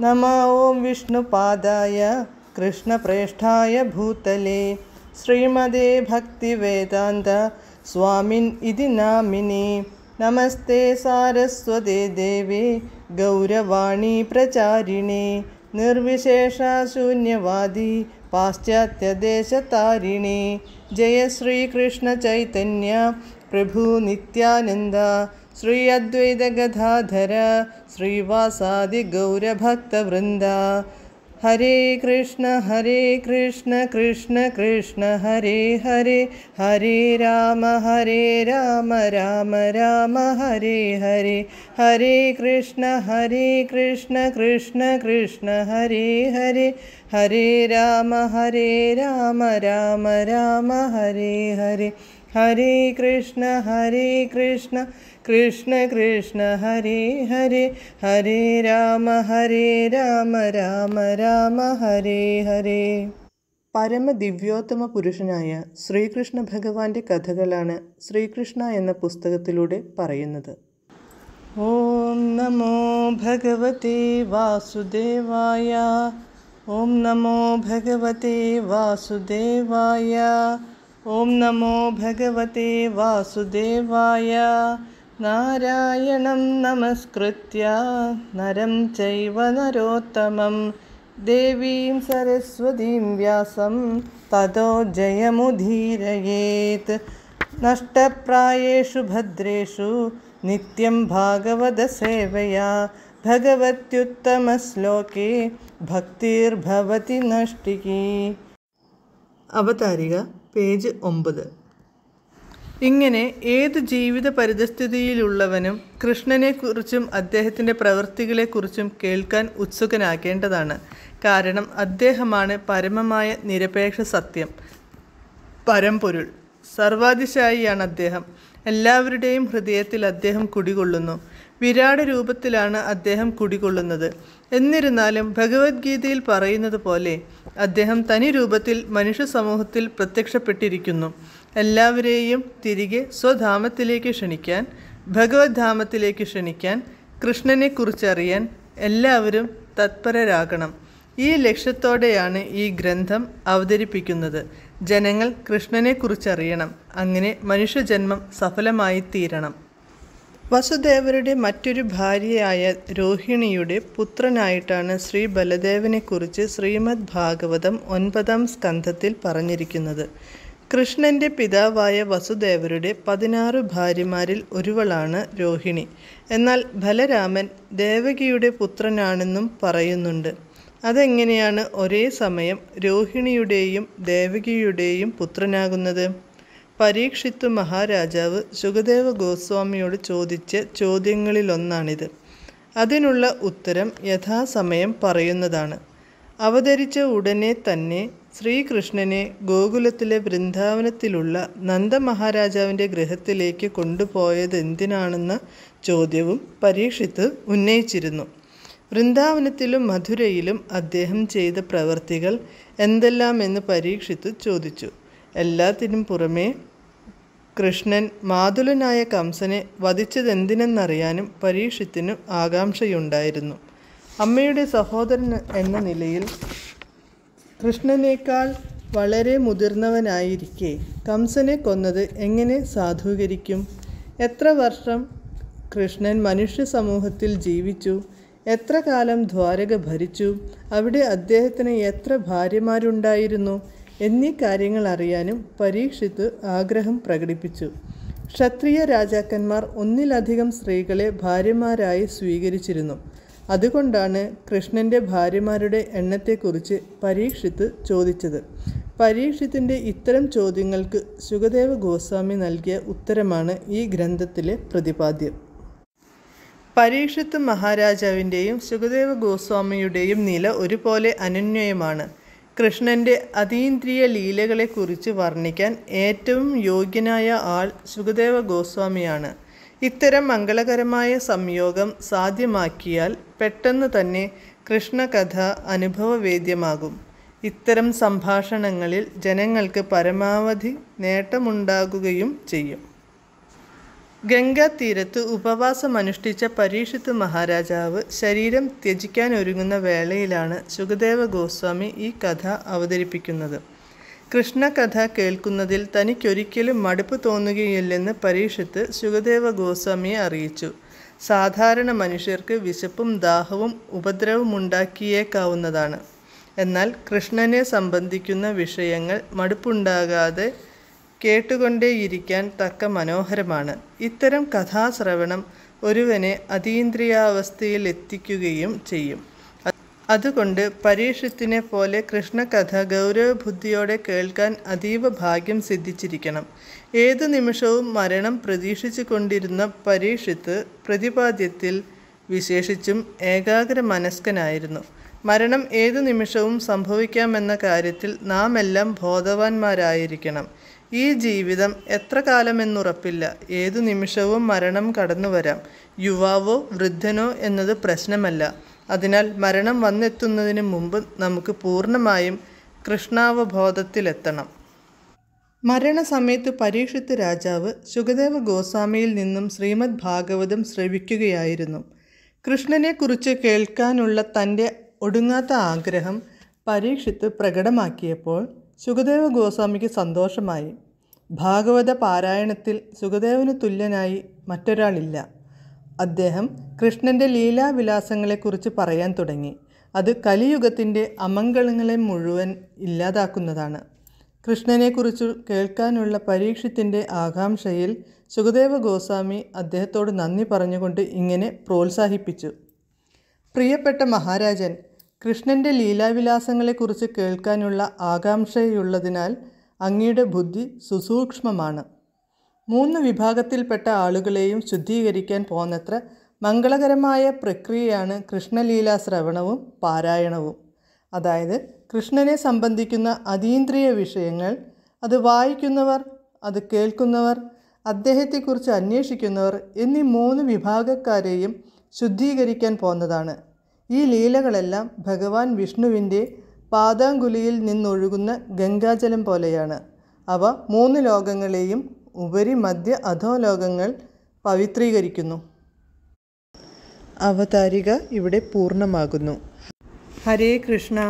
नमो विष्णुपादाय कृष्णप्रेष्ठाय भूतले श्रीमदे भक्तिवेदान्त इति नामिनि नमस्ते सारस्वते देवे प्रचारिणे निर्विशेषशून्यवादी पाश्चात्यदेशतारिणी जय श्रीकृष्णचैतन्य नित्यानन्द श्री अद्वैतगधाधर श्रीवासादिगौरभक्तवृन्दा हरे कृष्ण हरे कृष्ण कृष्ण कृष्ण हरे हरे हरे राम हरे राम राम राम हरे हरे हरे कृष्ण हरे कृष्ण कृष्ण कृष्ण हरे हरे हरे राम हरे राम राम राम हरे हरे हरे कृष्ण हरे कृष्ण കൃഷ്ണ കൃഷ്ണ ഹരി ഹരി ഹരി രാമ ഹരി രാമ രാമ രാമ ഹരി ഹരി പരമദിവ്യോത്തമ പുരുഷനായ ശ്രീകൃഷ്ണ ഭഗവാന്റെ കഥകളാണ് ശ്രീകൃഷ്ണ എന്ന പുസ്തകത്തിലൂടെ പറയുന്നത് ഓം നമോ ഭഗവതേ വാസുദേവായ ഓം നമോ ഭഗവതേ വാസുദേവായ ഓം നമോ ഭഗവതേ വാസുദേവായ നാരായണം നമസ്കൃത്യ നരം ചൈവ നരോത്തമം ദേവീം സരസ്വതീം വ്യാസം തതോ ജയമുധീരയേത് നഷ്ടപ്രായേഷു ഭദ്രേഷു നിത്യം ഭാഗവത സേവയാ ഭഗവത്യുത്തമ ശ്ലോകേ ഭക്തിർഭവതി നഷ്ടികി അവതാരിക പേജ് ഒമ്പത് ഇങ്ങനെ ഏത് ജീവിത പരിതസ്ഥിതിയിലുള്ളവനും കൃഷ്ണനെക്കുറിച്ചും അദ്ദേഹത്തിൻ്റെ പ്രവൃത്തികളെക്കുറിച്ചും കേൾക്കാൻ ഉത്സുകനാകേണ്ടതാണ് കാരണം അദ്ദേഹമാണ് പരമമായ നിരപേക്ഷ സത്യം പരംപൊരുൾ സർവാതിശായിയാണ് അദ്ദേഹം എല്ലാവരുടെയും ഹൃദയത്തിൽ അദ്ദേഹം കുടികൊള്ളുന്നു വിരാട രൂപത്തിലാണ് അദ്ദേഹം കുടികൊള്ളുന്നത് എന്നിരുന്നാലും ഭഗവത്ഗീതയിൽ പറയുന്നത് പോലെ അദ്ദേഹം തനി രൂപത്തിൽ മനുഷ്യ സമൂഹത്തിൽ പ്രത്യക്ഷപ്പെട്ടിരിക്കുന്നു എല്ലാവരെയും തിരികെ സ്വധാമത്തിലേക്ക് ക്ഷണിക്കാൻ ഭഗവത് ധാമത്തിലേക്ക് ക്ഷണിക്കാൻ കൃഷ്ണനെ കുറിച്ചറിയാൻ എല്ലാവരും തത്പരരാകണം ഈ ലക്ഷ്യത്തോടെയാണ് ഈ ഗ്രന്ഥം അവതരിപ്പിക്കുന്നത് ജനങ്ങൾ കൃഷ്ണനെ കുറിച്ചറിയണം അങ്ങനെ മനുഷ്യജന്മം സഫലമായി തീരണം വസുദേവരുടെ മറ്റൊരു ഭാര്യയായ രോഹിണിയുടെ പുത്രനായിട്ടാണ് ശ്രീ ബലദേവനെക്കുറിച്ച് ശ്രീമദ് ഭാഗവതം ഒൻപതാം സ്കന്ധത്തിൽ പറഞ്ഞിരിക്കുന്നത് കൃഷ്ണൻ്റെ പിതാവായ വസുദേവരുടെ പതിനാറ് ഭാര്യമാരിൽ ഒരുവളാണ് രോഹിണി എന്നാൽ ബലരാമൻ ദേവകിയുടെ പുത്രനാണെന്നും പറയുന്നുണ്ട് അതെങ്ങനെയാണ് ഒരേ സമയം രോഹിണിയുടെയും ദേവകിയുടെയും പുത്രനാകുന്നത് പരീക്ഷിത്തു മഹാരാജാവ് സുഖദേവ ഗോസ്വാമിയോട് ചോദിച്ച ചോദ്യങ്ങളിലൊന്നാണിത് അതിനുള്ള ഉത്തരം യഥാസമയം പറയുന്നതാണ് അവതരിച്ച ഉടനെ തന്നെ ശ്രീകൃഷ്ണനെ ഗോകുലത്തിലെ വൃന്ദാവനത്തിലുള്ള നന്ദമഹാരാജാവിൻ്റെ ഗൃഹത്തിലേക്ക് എന്തിനാണെന്ന ചോദ്യവും പരീക്ഷിത്ത് ഉന്നയിച്ചിരുന്നു വൃന്ദാവനത്തിലും മധുരയിലും അദ്ദേഹം ചെയ്ത പ്രവർത്തികൾ എന്തെല്ലാമെന്ന് പരീക്ഷിത്ത് ചോദിച്ചു എല്ലാത്തിനും പുറമേ കൃഷ്ണൻ മാതുലനായ കംസനെ വധിച്ചതെന്തിനെന്നറിയാനും പരീക്ഷത്തിന് ആകാംക്ഷയുണ്ടായിരുന്നു അമ്മയുടെ സഹോദരൻ എന്ന നിലയിൽ കൃഷ്ണനേക്കാൾ വളരെ മുതിർന്നവനായിരിക്കെ കംസനെ കൊന്നത് എങ്ങനെ സാധൂകരിക്കും എത്ര വർഷം കൃഷ്ണൻ മനുഷ്യ സമൂഹത്തിൽ ജീവിച്ചു എത്ര കാലം ദ്വാരക ഭരിച്ചു അവിടെ അദ്ദേഹത്തിന് എത്ര ഭാര്യമാരുണ്ടായിരുന്നു എന്നീ കാര്യങ്ങൾ അറിയാനും പരീക്ഷിത് ആഗ്രഹം പ്രകടിപ്പിച്ചു ക്ഷത്രിയ രാജാക്കന്മാർ ഒന്നിലധികം സ്ത്രീകളെ ഭാര്യമാരായി സ്വീകരിച്ചിരുന്നു അതുകൊണ്ടാണ് കൃഷ്ണൻ്റെ ഭാര്യമാരുടെ എണ്ണത്തെക്കുറിച്ച് പരീക്ഷിത്ത് ചോദിച്ചത് പരീക്ഷിത്തിൻ്റെ ഇത്തരം ചോദ്യങ്ങൾക്ക് സുഖദേവ ഗോസ്വാമി നൽകിയ ഉത്തരമാണ് ഈ ഗ്രന്ഥത്തിലെ പ്രതിപാദ്യം പരീക്ഷിത്ത് മഹാരാജാവിൻ്റെയും സുഖദേവ ഗോസ്വാമിയുടെയും നില ഒരുപോലെ അനുന്വയമാണ് കൃഷ്ണൻ്റെ അതീന്ദ്രിയ ലീലകളെക്കുറിച്ച് വർണ്ണിക്കാൻ ഏറ്റവും യോഗ്യനായ ആൾ സുഖദേവ ഗോസ്വാമിയാണ് ഇത്തരം മംഗളകരമായ സംയോഗം സാധ്യമാക്കിയാൽ പെട്ടെന്ന് തന്നെ കൃഷ്ണകഥ അനുഭവവേദ്യമാകും ഇത്തരം സംഭാഷണങ്ങളിൽ ജനങ്ങൾക്ക് പരമാവധി നേട്ടമുണ്ടാകുകയും ചെയ്യും ഉപവാസം ഉപവാസമനുഷ്ഠിച്ച പരീക്ഷിത്ത് മഹാരാജാവ് ശരീരം ത്യജിക്കാൻ ഒരുങ്ങുന്ന വേളയിലാണ് സുഖദേവ ഗോസ്വാമി ഈ കഥ അവതരിപ്പിക്കുന്നത് കൃഷ്ണകഥ കേൾക്കുന്നതിൽ തനിക്കൊരിക്കലും മടുപ്പ് തോന്നുകയില്ലെന്ന് പരീക്ഷത്ത് സുഖദേവ ഗോസ്വാമിയെ അറിയിച്ചു സാധാരണ മനുഷ്യർക്ക് വിശപ്പും ദാഹവും ഉപദ്രവം ഉണ്ടാക്കിയേക്കാവുന്നതാണ് എന്നാൽ കൃഷ്ണനെ സംബന്ധിക്കുന്ന വിഷയങ്ങൾ മടുപ്പുണ്ടാകാതെ കേട്ടുകൊണ്ടേയിരിക്കാൻ തക്ക മനോഹരമാണ് ഇത്തരം കഥാശ്രവണം ഒരുവനെ അതീന്ദ്രിയാവസ്ഥയിലെത്തിക്കുകയും ചെയ്യും അതുകൊണ്ട് പരീക്ഷത്തിനെ പോലെ കൃഷ്ണകഥ ഗൗരവബുദ്ധിയോടെ കേൾക്കാൻ അതീവ ഭാഗ്യം സിദ്ധിച്ചിരിക്കണം ഏതു നിമിഷവും മരണം പ്രതീക്ഷിച്ചു കൊണ്ടിരുന്ന പരീക്ഷത്ത് പ്രതിപാദ്യത്തിൽ വിശേഷിച്ചും ഏകാഗ്ര മനസ്കനായിരുന്നു മരണം ഏതു നിമിഷവും സംഭവിക്കാമെന്ന കാര്യത്തിൽ നാം എല്ലാം ബോധവാന്മാരായിരിക്കണം ഈ ജീവിതം എത്ര കാലമെന്നുറപ്പില്ല ഏതു നിമിഷവും മരണം കടന്നു വരാം യുവാവോ വൃദ്ധനോ എന്നത് പ്രശ്നമല്ല അതിനാൽ മരണം വന്നെത്തുന്നതിന് മുമ്പ് നമുക്ക് പൂർണ്ണമായും കൃഷ്ണാവബോധത്തിലെത്തണം മരണസമയത്ത് പരീക്ഷിത്ത് രാജാവ് സുഖദേവ ഗോസ്വാമിയിൽ നിന്നും ശ്രീമദ് ഭാഗവതം ശ്രവിക്കുകയായിരുന്നു കൃഷ്ണനെക്കുറിച്ച് കേൾക്കാനുള്ള തൻ്റെ ഒടുങ്ങാത്ത ആഗ്രഹം പരീക്ഷിത്ത് പ്രകടമാക്കിയപ്പോൾ സുഖദേവ ഗോസ്വാമിക്ക് സന്തോഷമായി ഭാഗവത പാരായണത്തിൽ സുഖദേവന് തുല്യനായി മറ്റൊരാളില്ല അദ്ദേഹം കൃഷ്ണൻ്റെ ലീലാവിലാസങ്ങളെക്കുറിച്ച് പറയാൻ തുടങ്ങി അത് കലിയുഗത്തിൻ്റെ അമംഗളങ്ങളെ മുഴുവൻ ഇല്ലാതാക്കുന്നതാണ് കൃഷ്ണനെക്കുറിച്ച് കേൾക്കാനുള്ള പരീക്ഷത്തിൻ്റെ ആകാംക്ഷയിൽ സുഖദേവ ഗോസ്വാമി അദ്ദേഹത്തോട് നന്ദി പറഞ്ഞുകൊണ്ട് ഇങ്ങനെ പ്രോത്സാഹിപ്പിച്ചു പ്രിയപ്പെട്ട മഹാരാജൻ കൃഷ്ണൻ്റെ ലീലാവിലാസങ്ങളെക്കുറിച്ച് കേൾക്കാനുള്ള ആകാംക്ഷയുള്ളതിനാൽ അങ്ങയുടെ ബുദ്ധി സുസൂക്ഷ്മമാണ് മൂന്ന് വിഭാഗത്തിൽപ്പെട്ട ആളുകളെയും ശുദ്ധീകരിക്കാൻ പോന്നത്ര മംഗളകരമായ പ്രക്രിയയാണ് കൃഷ്ണലീലാ ശ്രവണവും പാരായണവും അതായത് കൃഷ്ണനെ സംബന്ധിക്കുന്ന അതീന്ദ്രിയ വിഷയങ്ങൾ അത് വായിക്കുന്നവർ അത് കേൾക്കുന്നവർ അദ്ദേഹത്തെക്കുറിച്ച് അന്വേഷിക്കുന്നവർ എന്നീ മൂന്ന് വിഭാഗക്കാരെയും ശുദ്ധീകരിക്കാൻ പോന്നതാണ് ഈ ലീലകളെല്ലാം ഭഗവാൻ വിഷ്ണുവിൻ്റെ പാതാങ്കുലിയിൽ നിന്നൊഴുകുന്ന ഗംഗാജലം പോലെയാണ് അവ മൂന്ന് ലോകങ്ങളെയും ഉപരി മധ്യ അധോലോകങ്ങൾ പവിത്രീകരിക്കുന്നു അവതാരിക ഇവിടെ പൂർണ്ണമാകുന്നു ഹരേ കൃഷ്ണ